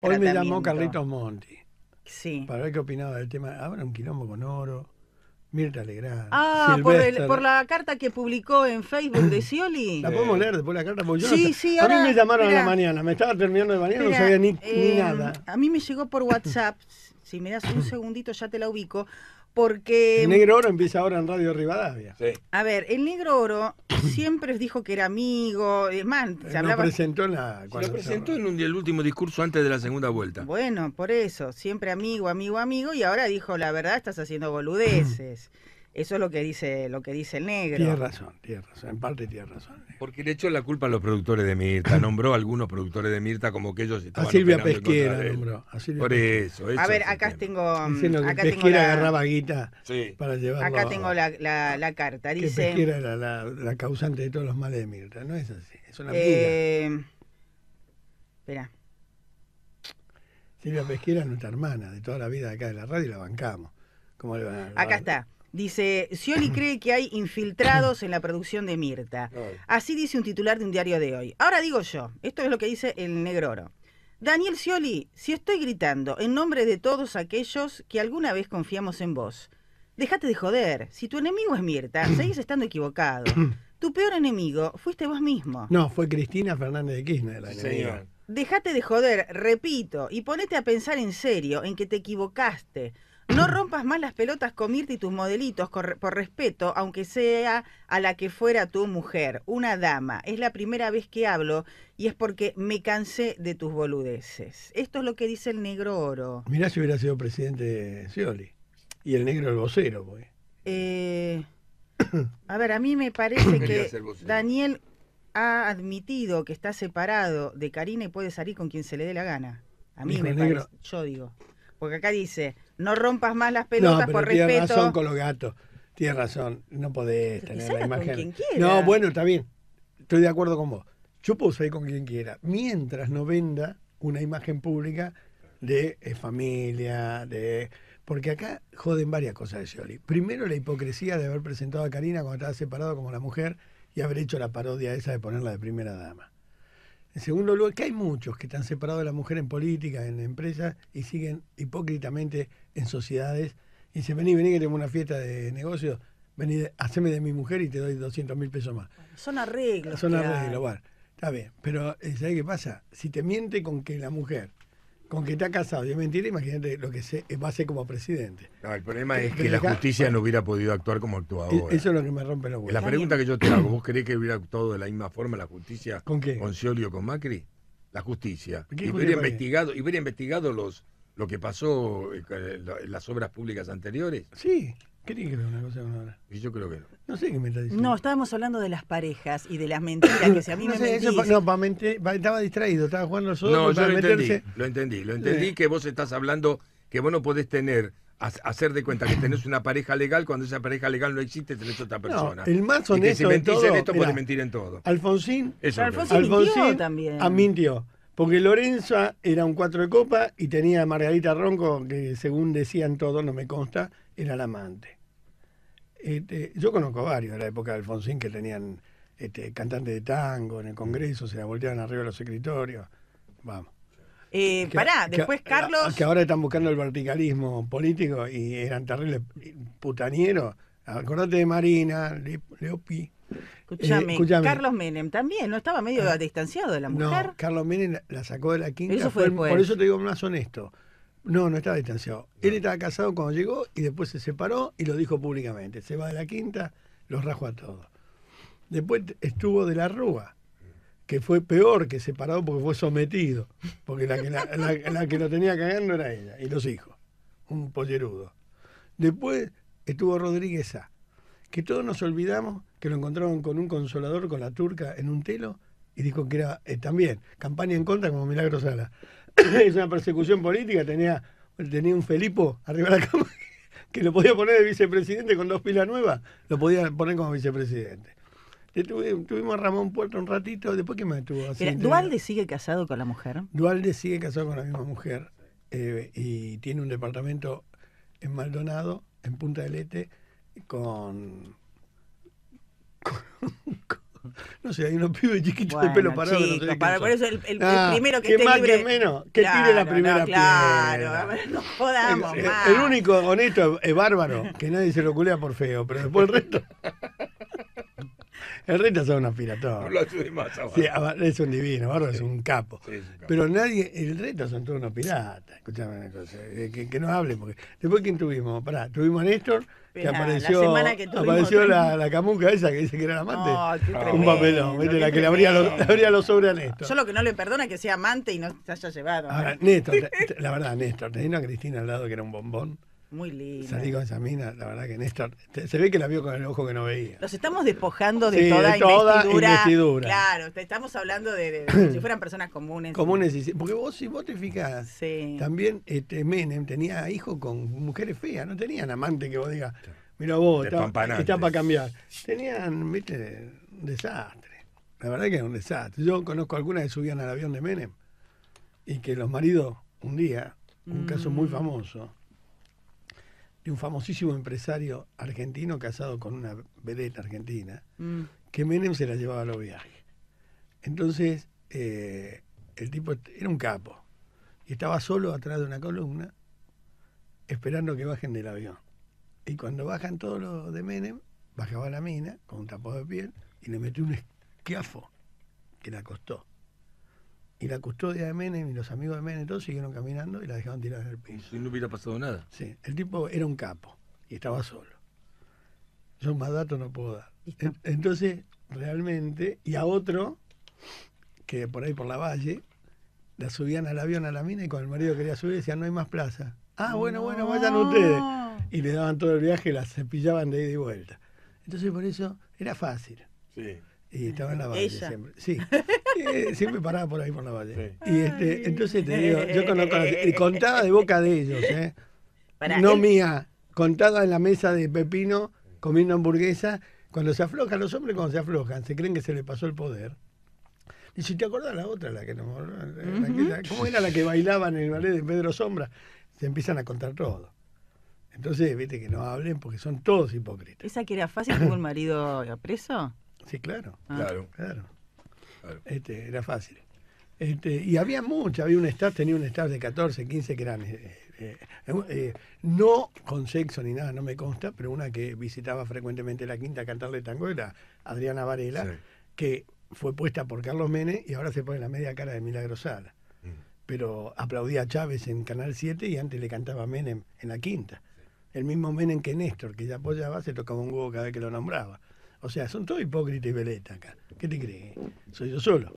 Hoy me llamó Carlitos Monti. Sí. Para ver qué opinaba del tema. Habrá ah, un quilombo con oro. Mirta Legrand. Ah, por, por, la carta que publicó en Facebook de Scioli. La podemos leer después la carta. Porque sí, sí, a mí me llamaron en la mañana, me estaba terminando de mañana, no sabía ni, ni, eh, nada. A mí me llegó por WhatsApp, si me das un segundito ya te la ubico, porque... El negro oro empieza ahora en Radio Rivadavia. Sí. A ver, el negro oro siempre dijo que era amigo, es se hablaba... Lo presentó, en, la... lo presentó en el último discurso antes de la segunda vuelta. Bueno, por eso, siempre amigo, amigo, amigo, y ahora dijo, la verdad, estás haciendo boludeces. Eso es lo que dice, lo que dice el negro. Tiene razón, tiene razón, en parte tiene razón. Porque le echó la culpa a los productores de Mirta, nombró a algunos productores de Mirta como que ellos estaban A Silvia Pesquera nombró. Por eso, A ver, acá tengo, acá Pesquera agarraba guita para llevarlo Acá tengo la, la, carta, dice... Que Pesquera era la, la, causante de todos los males de Mirta, no es así, es una eh, Espera. Silvia Pesquera es nuestra hermana de toda la vida acá de la radio y la bancamos. ¿Cómo le van a, acá está. Dice, Scioli cree que hay infiltrados en la producción de Mirta. Así dice un titular de un diario de hoy. Ahora digo yo, esto es lo que dice el Negroro Daniel Scioli, si estoy gritando en nombre de todos aquellos que alguna vez confiamos en vos, déjate de joder. Si tu enemigo es Mirta, seguís estando equivocado. Tu peor enemigo fuiste vos mismo. No, fue Cristina Fernández de Kirchner la enemiga. Déjate de joder, repito, y ponete a pensar en serio en que te equivocaste. No rompas más las pelotas con y tus modelitos por, respeto, aunque sea a la que fuera tu mujer, una dama. Es la primera vez que hablo y es porque me cansé de tus boludeces. Esto es lo que dice el negro oro. Mirá si hubiera sido presidente Scioli y el negro el vocero. Pues. Eh, a ver, a mí me parece que Daniel ha admitido que está separado de Karina y puede salir con quien se le dé la gana. A mí me parece, yo digo. Porque acá dice, no rompas más las pelotas por tiene razón con los gatos. Tienes razón, no podés tener la imagen. no, bueno, está bien. Estoy de acuerdo con vos. Yo puedo salir con quien quiera, mientras no venda una imagen pública de eh, familia, de porque acá joden varias cosas de yoli Primero la hipocresía de haber presentado a Karina cuando estaba separado como la mujer y haber hecho la parodia esa de ponerla de primera dama. En segundo lugar, que hay muchos que están separados de la mujer en política, en empresas, y siguen hipócritamente en sociedades. Y dicen, vení, vení que tengo una fiesta de negocios, vení, haceme de mi mujer y te doy 200 mil pesos más. Son arreglos. Son arreglos, bueno, está bien. Pero, eh, ¿sabés qué pasa? Si te miente con que la mujer con que está casado es mentira, imagínate lo que va a ser como presidente. No, el problema es que la justicia no hubiera podido actuar como actuador. E-, eso es lo que me rompe la huevos. La pregunta que yo te hago, ¿vos creés que hubiera actuado de la misma forma la justicia con, qué? con o con Macri? La justicia. y hubiera investigado, y hubiera investigado los, lo que pasó en eh, eh, las obras públicas anteriores. Sí una Yo creo que no. No sé qué me está diciendo. No, estábamos hablando de las parejas y de las mentiras que si a mí me No, estaba distraído, estaba jugando solo No, yo lo entendí, lo entendí, lo entendí que vos estás hablando que vos no podés tener hacer de cuenta que tenés una pareja legal cuando esa pareja legal no existe tenés otra persona el más honesto y que si mentís en, esto podés mentir en todo Alfonsín eso Alfonsín, ah, mintió porque Lorenzo era un cuatro de copa y tenía a Margarita Ronco que según decían todos no me consta era la amante este, yo conozco varios de la época de Alfonsín que tenían este, cantantes de tango en el Congreso, se la volteaban arriba de los escritorios. Vamos. Eh, pará, después Carlos. Que ahora están buscando el verticalismo político y eran terribles putanieros. Acordate de Marina, Leopi. Eh, escuchame, Carlos Menem también, ¿no estaba medio ah. distanciado de la mujer? Carlos Menem la sacó de la quinta. por eso te digo más honesto. No, no estaba distanciado. Él estaba casado cuando llegó y después se separó y lo dijo públicamente. Se va de la quinta, los rajo a todos. Después estuvo de la Rúa, que fue peor que separado porque fue sometido. Porque la que, que lo tenía cagando era ella y los hijos. Un pollerudo. Después estuvo Rodríguez A. Que todos nos olvidamos que lo encontraron con un consolador con la turca en un telo y dijo que era eh, también campaña en contra como Milagro Sala. es una persecución política, tenía, tenía un Felipo arriba de la cama que lo podía poner de vicepresidente con dos pilas nuevas, lo podía poner como vicepresidente. Tuvimos a Ramón Puerto un ratito, después que me estuvo así. ¿Dualde sigue casado con la mujer? Dualde sigue casado con la misma mujer eh, y tiene un departamento en Maldonado, en Punta del Este, con, con, No sé, hay unos pibes chiquitos de pelo parado. para, por eso el, ah, primero que, esté libre... Que menos, que tire la primera no, claro, no jodamos el, más. El único honesto es bárbaro, que nadie se lo culea por feo, pero después el resto... El reto son unos piratas. es un divino, es un capo. Pero nadie, el reto son todos unos piratas. Escuchame una que, que no hablen, porque después quién tuvimos, pará, tuvimos a Néstor, que apareció, la, apareció la, camuca esa que dice que era amante. un papelón, la que le abría, los, le sobres a Néstor. Yo lo que no le perdona es que sea amante y no se haya llevado. Ahora, Néstor, la, verdad, Néstor, tenía a Cristina al lado que era un bombón. Muy lindo. Salí con esa mina, la verdad que Néstor, se ve que la vio con el ojo que no veía. Los estamos despojando de, toda, de toda investidura, Claro, estamos hablando de, si fueran personas comunes. Comunes, y, porque vos si vos te fijas sí. también este, Menem tenía hijos con mujeres feas, no tenían amante que vos digas, mira vos, está, para cambiar. Tenían, viste, un desastre. La verdad que era un desastre. Yo conozco algunas que subían al avión de Menem y que los maridos, un día, un caso muy mm. famoso, de un famosísimo empresario argentino casado con una vedeta argentina, mm. que Menem se la llevaba a los viajes. Entonces, eh, el tipo era un capo y estaba solo atrás de una columna esperando que bajen del avión. Y cuando bajan todos los de Menem, bajaba la mina con un tapón de piel y le metió un esquiafo que le costó y la custodia de Menem y los amigos de Menem todos siguieron caminando y la dejaban tirar en el piso. Y no hubiera pasado nada. Sí, el tipo era un capo y estaba solo. Yo más datos no puedo dar. Entonces, realmente, y a otro, que por ahí por la valle, la subían al avión a la mina y cuando el marido quería subir decían, no hay más plaza. Ah, bueno, bueno, vayan ustedes. Y le daban todo el viaje, y la cepillaban de ida y vuelta. Entonces, por eso era fácil. Sí y estaba en la valle siempre. Sí, eh, siempre paraba por ahí por la valle. Y este, entonces te digo, yo conozco, y contaba de boca de ellos, ¿eh? no mía, contaba en la mesa de Pepino comiendo hamburguesa, cuando se aflojan los hombres, cuando se aflojan, se creen que se les pasó el poder. Y si te acordás la otra, la que no. ¿Cómo era la que bailaban en el ballet de Pedro Sombra? Se empiezan a contar todo. Entonces, viste que no hablen porque son todos hipócritas. ¿Esa que era fácil como el marido preso? Sí, ah. claro. Claro. claro. Este, era fácil. Este, y había mucha, había un staff, tenía un staff de 14, 15 que eran, eh, eh, eh, no con sexo ni nada, no me consta, pero una que visitaba frecuentemente la quinta a cantarle tango era Adriana Varela, que fue puesta por Carlos Menem y ahora se pone la media cara de Milagrosada. Mm. Pero aplaudía a Chávez en Canal 7 y antes le cantaba Menem en la quinta. El mismo Menem que Néstor, que ya apoyaba, se tocaba un huevo cada vez que lo nombraba. O sea, son todos hipócritas y veletas acá. ¿Qué te crees? Soy yo solo.